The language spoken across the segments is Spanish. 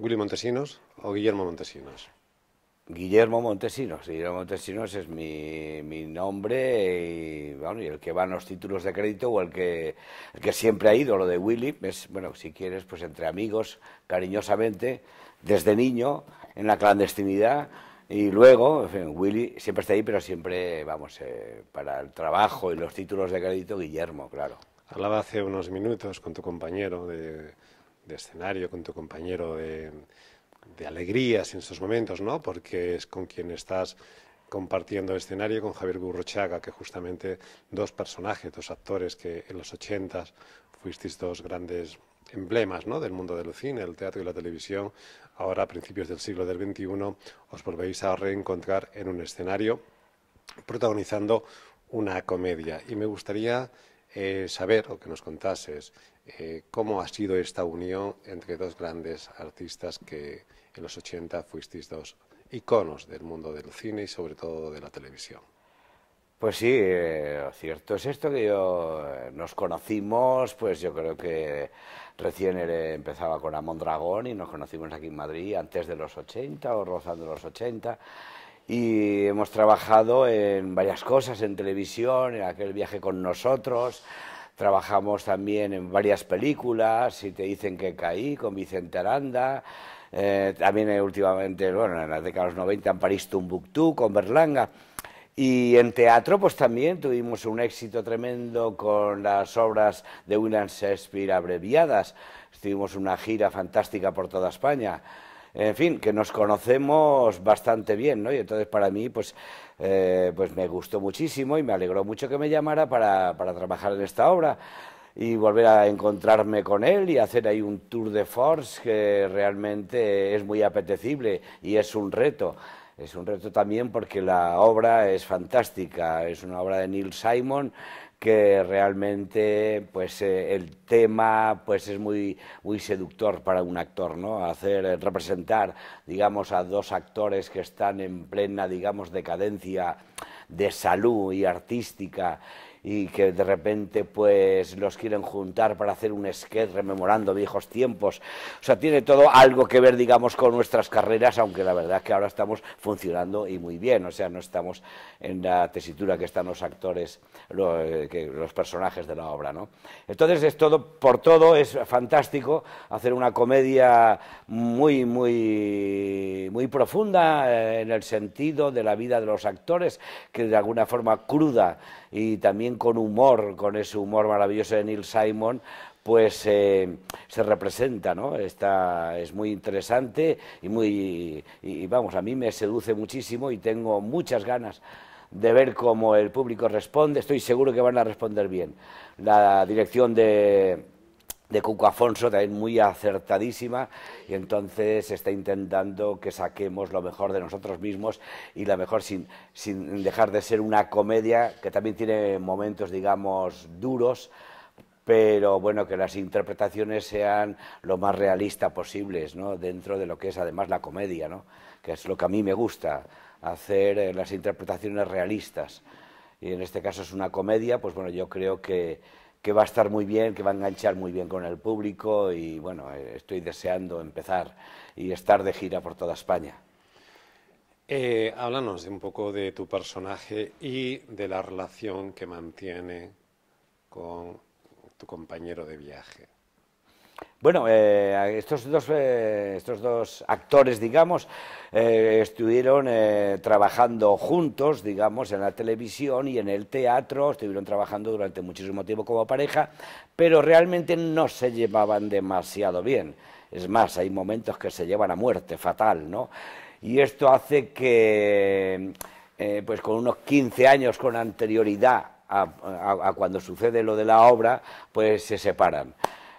¿Willy Montesinos o Guillermo Montesinos? Guillermo Montesinos. Guillermo Montesinos es mi, nombre y, bueno, el que va en los títulos de crédito o el que, que siempre ha ido, lo de Willy, es, bueno, si quieres, pues entre amigos, cariñosamente, desde niño, en la clandestinidad. Y luego, en fin, Willy siempre está ahí, pero siempre, vamos, eh, para el trabajo y los títulos de crédito, Guillermo, claro. Hablaba hace unos minutos con tu compañero de de escenario, con tu compañero de, alegrías en estos momentos, ¿no? Porque es con quien estás compartiendo escenario con Javier burrochaga que justamente dos personajes, dos actores que en los 80 fuisteis dos grandes emblemas ¿no? del mundo del cine, el teatro y la televisión, ahora a principios del siglo del XXI os volvéis a reencontrar en un escenario protagonizando una comedia. Y me gustaría eh, saber o que nos contases eh, cómo ha sido esta unión entre dos grandes artistas que en los 80 fuisteis dos iconos del mundo del cine y sobre todo de la televisión. Pues sí, eh, cierto es esto que yo nos conocimos, pues yo creo que recién empezaba con Amondragón Dragón y nos conocimos aquí en Madrid antes de los 80 o rozando los 80 y hemos trabajado en varias cosas, en televisión, en aquel viaje con nosotros, trabajamos también en varias películas, Si te dicen que caí, con Vicente Aranda, eh, también eh, últimamente, bueno, en la década de los 90 en París Tumbuctú, con Berlanga. Y en teatro, pues también tuvimos un éxito tremendo con las obras de William Shakespeare abreviadas. Tuvimos una gira fantástica por toda España en fin, que nos conocemos bastante bien, ¿no? Y entonces para mí, pues, eh, pues me gustó muchísimo y me alegró mucho que me llamara para, para trabajar en esta obra y volver a encontrarme con él y hacer ahí un tour de force que realmente es muy apetecible y es un reto. Es un reto también porque la obra es fantástica, es una obra de Neil Simon que realmente pues eh, el tema pues es muy muy seductor para un actor no hacer eh, representar digamos a dos actores que están en plena digamos decadencia de salud y artística y que de repente pues los quieren juntar para hacer un sketch rememorando viejos tiempos. O sea, tiene todo algo que ver, digamos, con nuestras carreras, aunque la verdad es que ahora estamos funcionando y muy bien, o sea, no estamos en la tesitura que están los actores, los, eh, los personajes de la obra, ¿no? Entonces es todo, por todo es fantástico hacer una comedia muy, muy, muy profunda eh, en el sentido de la vida de los actores, que de alguna forma cruda, y también con humor, con ese humor maravilloso de Neil Simon, pues eh, se representa, ¿no? Está, es muy interesante y muy, y, vamos, a mí me seduce muchísimo y tengo muchas ganas de ver cómo el público responde. Estoy seguro que van a responder bien. La dirección de de Cuco Afonso, también muy acertadísima, y entonces está intentando que saquemos lo mejor de nosotros mismos y la mejor sin, sin dejar de ser una comedia que también tiene momentos, digamos, duros, pero bueno, que las interpretaciones sean lo más realistas posibles, ¿no? dentro de lo que es además la comedia, ¿no? que es lo que a mí me gusta, hacer eh, las interpretaciones realistas. Y en este caso es una comedia, pues bueno, yo creo que que va a estar muy bien, que va a enganchar muy bien con el público y bueno, eh, estoy deseando empezar y estar de gira por toda España. Eh, háblanos un poco de tu personaje y de la relación que mantiene con tu compañero de viaje. Bueno, eh, eh, estos, dos, actores, digamos, eh, estuvieron trabajando juntos, digamos, en la televisión y en el teatro, estuvieron trabajando durante muchísimo tiempo como pareja, pero realmente no se llevaban demasiado bien. Es más, hay momentos que se llevan a muerte, fatal, ¿no? Y esto hace que, pues con unos 15 años con anterioridad a cuando sucede lo de la obra, pues se separan.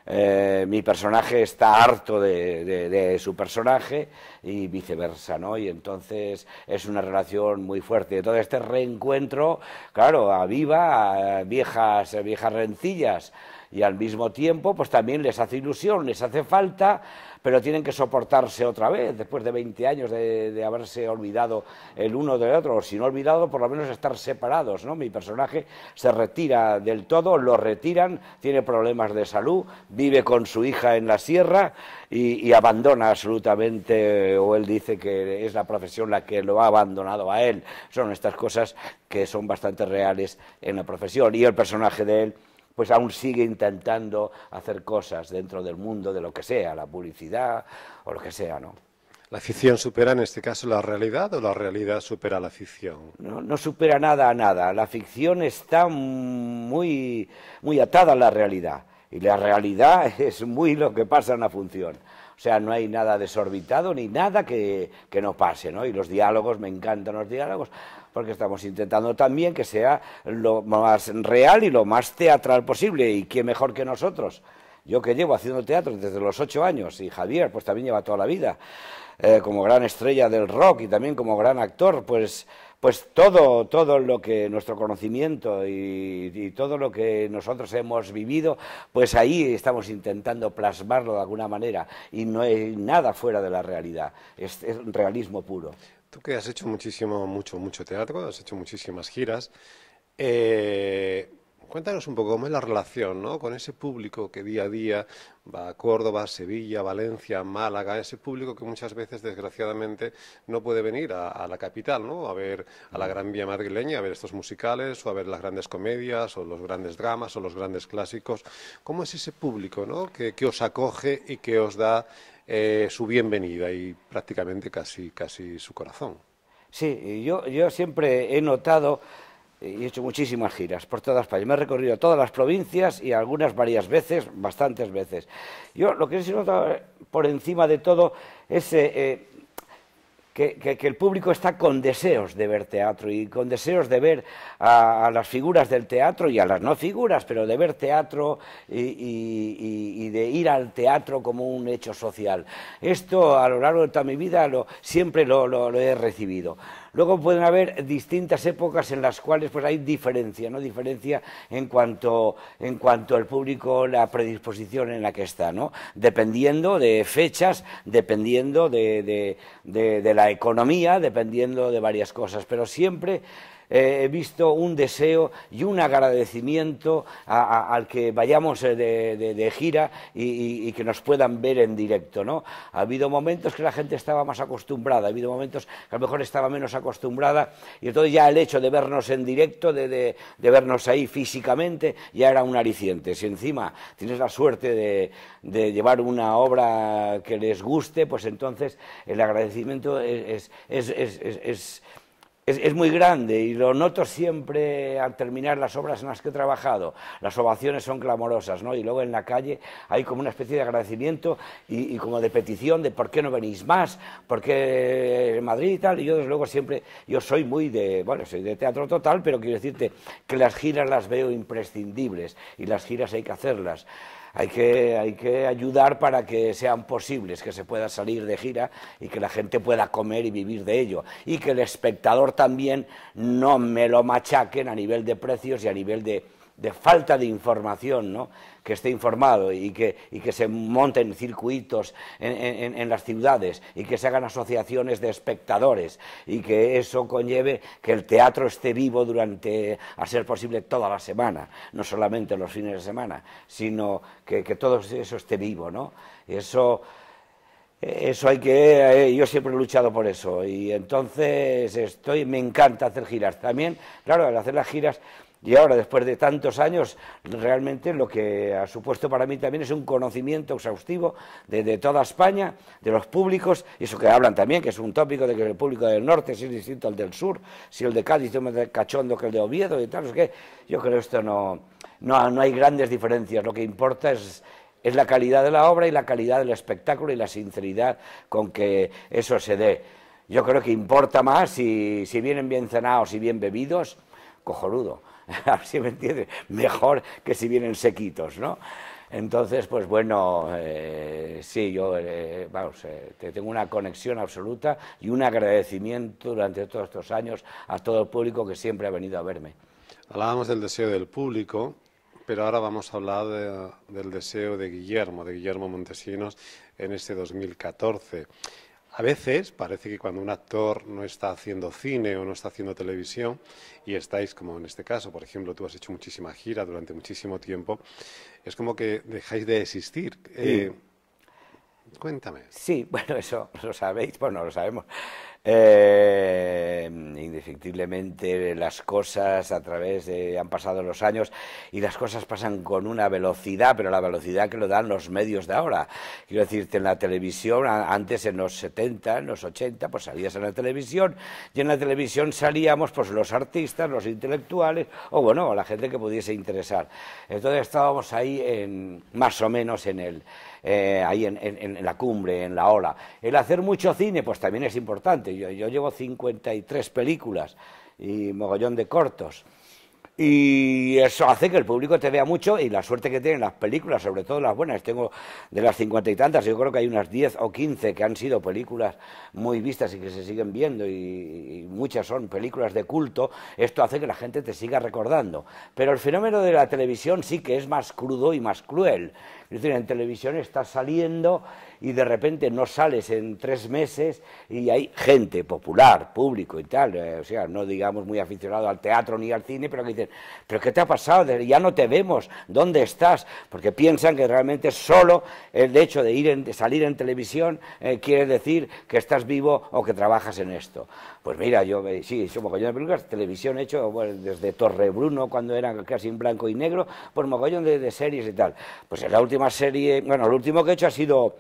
Eh, mi personaje está harto de, su personaje y viceversa, ¿no? Y entonces es una relación muy fuerte. Entonces este reencuentro, claro, aviva viejas, viejas rencillas y al mismo tiempo pues también les hace ilusión, les hace falta, pero tienen que soportarse otra vez, después de 20 años de, haberse olvidado el uno del otro, o si no olvidado, por lo menos estar separados, ¿no? Mi personaje se retira del todo, lo retiran, tiene problemas de salud, vive con su hija en la sierra y, y abandona absolutamente, o él dice que es la profesión la que lo ha abandonado a él. Son estas cosas que son bastante reales en la profesión. Y el personaje de él pues aún sigue intentando hacer cosas dentro del mundo de lo que sea, la publicidad o lo que sea, ¿no? ¿La ficción supera en este caso la realidad o la realidad supera la ficción? No, supera nada a nada. La ficción está muy, muy atada a la realidad. Y la realidad es muy lo que pasa en la función. O sea, no hay nada desorbitado ni nada que, que no pase, ¿no? Y los diálogos, me encantan los diálogos, porque estamos intentando también que sea lo más real y lo más teatral posible. ¿Y quién mejor que nosotros? Yo que llevo haciendo teatro desde los ocho años y Javier pues también lleva toda la vida eh, como gran estrella del rock y también como gran actor, pues pues todo, todo lo que nuestro conocimiento y, todo lo que nosotros hemos vivido, pues ahí estamos intentando plasmarlo de alguna manera y no hay nada fuera de la realidad, es, un realismo puro. Tú que has hecho muchísimo, mucho, mucho teatro, has hecho muchísimas giras, eh, Cuéntanos un poco cómo es la relación con ese público que día a día va a Córdoba, Sevilla, Valencia, Málaga, ese público que muchas veces desgraciadamente no puede venir a, la capital, ¿no? a ver a la Gran Vía madrileña, a ver estos musicales o a ver las grandes comedias o los grandes dramas o los grandes clásicos. ¿Cómo es ese público ¿no? que, os acoge y que os da eh, su bienvenida y prácticamente casi, casi su corazón? Sí, yo siempre he notado eh, he hecho muchísimas giras por todas España. Me he recorrido todas las provincias y algunas varias veces, bastantes veces. Yo lo que he sido eh, por encima de todo es eh, que, el público está con deseos de ver teatro y con deseos de ver a, las figuras del teatro y a las no figuras, pero de ver teatro y, de ir al teatro como un hecho social. Esto a lo largo de toda mi vida siempre lo he recibido. Luego pueden haber distintas épocas en las cuales pues hay diferencia, ¿no? Diferencia en cuanto en cuanto al público, la predisposición en la que está, ¿no? Dependiendo de fechas, dependiendo de, de, de la economía, dependiendo de varias cosas, pero siempre eh, he visto un deseo y un agradecimiento al que vayamos eh, de, gira y, que nos puedan ver en directo. ¿no? Ha habido momentos que la gente estaba más acostumbrada, ha habido momentos que a lo mejor estaba menos acostumbrada y entonces ya el hecho de vernos en directo, de, de vernos ahí físicamente, ya era un aliciente. Si encima tienes la suerte de, de llevar una obra que les guste, pues entonces el agradecimiento es, es, es, es es, muy grande y lo noto siempre al terminar las obras en las que he trabajado. Las ovaciones son clamorosas, ¿no? Y luego en la calle hay como una especie de agradecimiento y, como de petición de por qué no venís más, por qué Madrid y tal. Y yo desde luego siempre, yo soy muy de, bueno, soy de teatro total, pero quiero decirte que las giras las veo imprescindibles y las giras hay que hacerlas hay que, ayudar para que sean posibles, que se pueda salir de gira y que la gente pueda comer y vivir de ello. Y que el espectador también no me lo machaquen a nivel de precios y a nivel de, de falta de información, ¿no? que esté informado y que, y que se monten circuitos en, las ciudades y que se hagan asociaciones de espectadores y que eso conlleve que el teatro esté vivo durante, a ser posible, toda la semana, no solamente los fines de semana, sino que, todo eso esté vivo, ¿no? Eso... Eso hay que. Eh, yo siempre he luchado por eso. Y entonces estoy. Me encanta hacer giras. También, claro, al hacer las giras y ahora, después de tantos años, realmente lo que ha supuesto para mí también es un conocimiento exhaustivo de, toda España, de los públicos, y eso que hablan también, que es un tópico de que el público del norte es distinto al del sur, si el de Cádiz es más cachondo que el de Oviedo y tal, que yo creo que esto no, no, hay grandes diferencias, lo que importa es es la calidad de la obra y la calidad del espectáculo y la sinceridad con que eso se dé. Yo creo que importa más si, si vienen bien cenados y bien bebidos, cojonudo. a ver si me entiendes, mejor que si vienen sequitos, ¿no? Entonces, pues bueno, eh, sí, yo, eh, eh, te vamos, tengo una conexión absoluta y un agradecimiento durante todos estos años a todo el público que siempre ha venido a verme. Hablábamos del deseo del público, pero ahora vamos a hablar del deseo de Guillermo, de Guillermo Montesinos, en este 2014. A veces parece que cuando un actor no está haciendo cine o no está haciendo televisión y estáis, como en este caso, por ejemplo, tú has hecho muchísima gira durante muchísimo tiempo, es como que dejáis de existir. Eh, cuéntame. Sí, bueno, eso lo sabéis, bueno, pues lo sabemos. Eh, indiscutiblemente las cosas a través de... han pasado los años y las cosas pasan con una velocidad, pero la velocidad que lo dan los medios de ahora. Quiero decirte, en la televisión, antes en los 70, en los 80, pues salías en la televisión y en la televisión salíamos pues los artistas, los intelectuales o bueno, la gente que pudiese interesar. Entonces estábamos ahí en, más o menos en el eh, ahí en, la cumbre, en la ola. El hacer mucho cine, pues también es importante. Yo, llevo 53 películas y mogollón de cortos. Y eso hace que el público te vea mucho y la suerte que tienen las películas, sobre todo las buenas. Tengo de las cincuenta y tantas, yo creo que hay unas diez o quince que han sido películas muy vistas y que se siguen viendo y, muchas son películas de culto. Esto hace que la gente te siga recordando. Pero el fenómeno de la televisión sí que es más crudo y más cruel en televisión estás saliendo y de repente no sales en tres meses y hay gente popular, público y tal, eh, o sea, no digamos muy aficionado al teatro ni al cine, pero que dicen, pero ¿qué te ha pasado? Ya no te vemos, ¿dónde estás? Porque piensan que realmente solo el hecho de, ir salir en televisión eh, quiere decir que estás vivo o que trabajas en esto. Pues mira, yo eh, sí, soy mogollón de películas, televisión hecho desde desde Bruno cuando era casi en blanco y negro, pues mogollón de, de series y tal. Pues en la última última serie, bueno, lo último que he hecho ha sido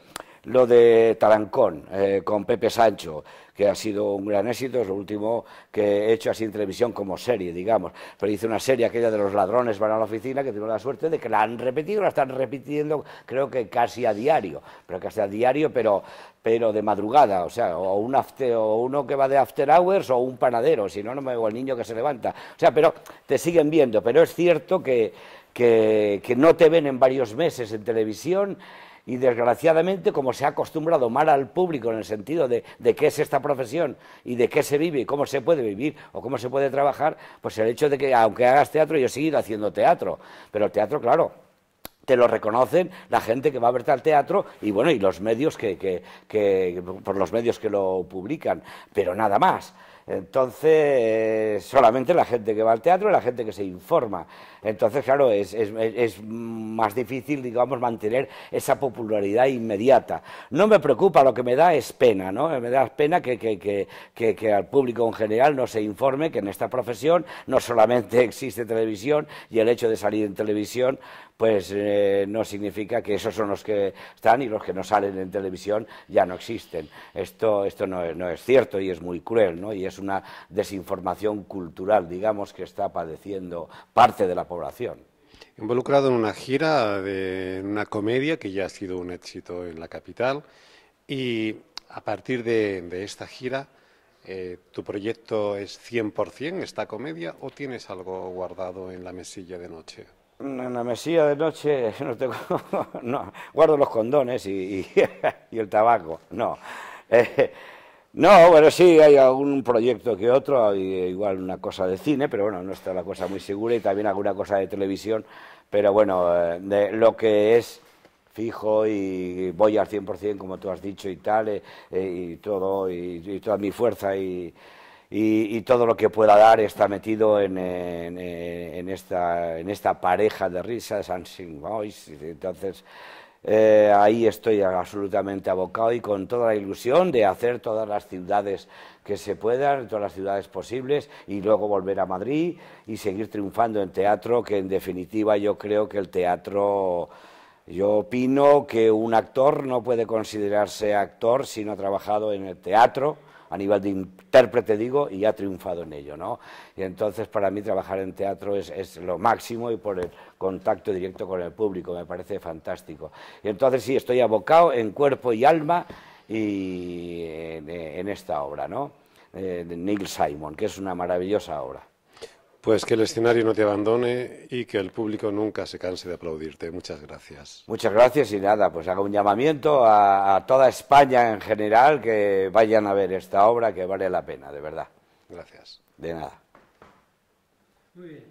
lo de Tarancón eh, con Pepe Sancho, que ha sido un gran éxito, es lo último que he hecho así en televisión como serie, digamos. Pero hice una serie aquella de los ladrones van a la oficina, que tengo la suerte de que la han repetido, la están repitiendo creo que casi a diario, pero casi a diario, pero, pero de madrugada, o sea, o, un after, o uno que va de after hours o un panadero, si no, no me veo el niño que se levanta. O sea, pero te siguen viendo, pero es cierto que que, no te ven en varios meses en televisión y desgraciadamente, como se ha acostumbrado mal al público en el sentido de, de, qué es esta profesión y de qué se vive y cómo se puede vivir o cómo se puede trabajar, pues el hecho de que aunque hagas teatro, yo he haciendo teatro, pero el teatro, claro. Te lo reconocen la gente que va a verte al teatro y bueno, y los medios que por los medios que lo publican, pero nada más. Entonces, solamente la gente que va al teatro y la gente que se informa. Entonces, claro, es, es, más difícil, digamos, mantener esa popularidad inmediata. No me preocupa, lo que me da es pena, ¿no? Me da pena que, al público en general no se informe que en esta profesión no solamente existe televisión y el hecho de salir en televisión, pues eh, no significa que esos son los que están y los que no salen en televisión ya no existen. Esto, esto no, no es cierto y es muy cruel, ¿no? es una desinformación cultural, digamos, que está padeciendo parte de la población. Involucrado en una gira de una comedia que ya ha sido un éxito en la capital y a partir de, esta gira, eh, ¿tu proyecto es 100% esta comedia o tienes algo guardado en la mesilla de noche? En la mesilla de noche no tengo, no, guardo los condones y, y, el tabaco, no. Eh, no, bueno, sí, hay algún proyecto que otro, eh, igual una cosa de cine, pero bueno, no está la cosa muy segura y también alguna cosa de televisión, pero bueno, eh, de lo que es fijo y voy al 100%, como tú has dicho, y tal, eh, y todo, y, toda mi fuerza y, y, todo lo que pueda dar está metido en, esta, esta pareja de risas, sing Voice, entonces... Eh, ahí estoy absolutamente abocado y con toda la ilusión de hacer todas las ciudades que se puedan, todas las ciudades posibles, y luego volver a Madrid y seguir triunfando en teatro, que en definitiva yo creo que el teatro... Yo opino que un actor no puede considerarse actor si no ha trabajado en el teatro, a nivel de intérprete, digo, y ha triunfado en ello. ¿no? Y entonces para mí trabajar en teatro es, lo máximo y por el contacto directo con el público, me parece fantástico. Y entonces sí, estoy abocado en cuerpo y alma y eh, en, esta obra, ¿no? Eh, de Neil Simon, que es una maravillosa obra. Pues que el escenario no te abandone y que el público nunca se canse de aplaudirte. Muchas gracias. Muchas gracias y nada, pues hago un llamamiento a, toda España en general que vayan a ver esta obra que vale la pena, de verdad. Gracias. De nada. bien.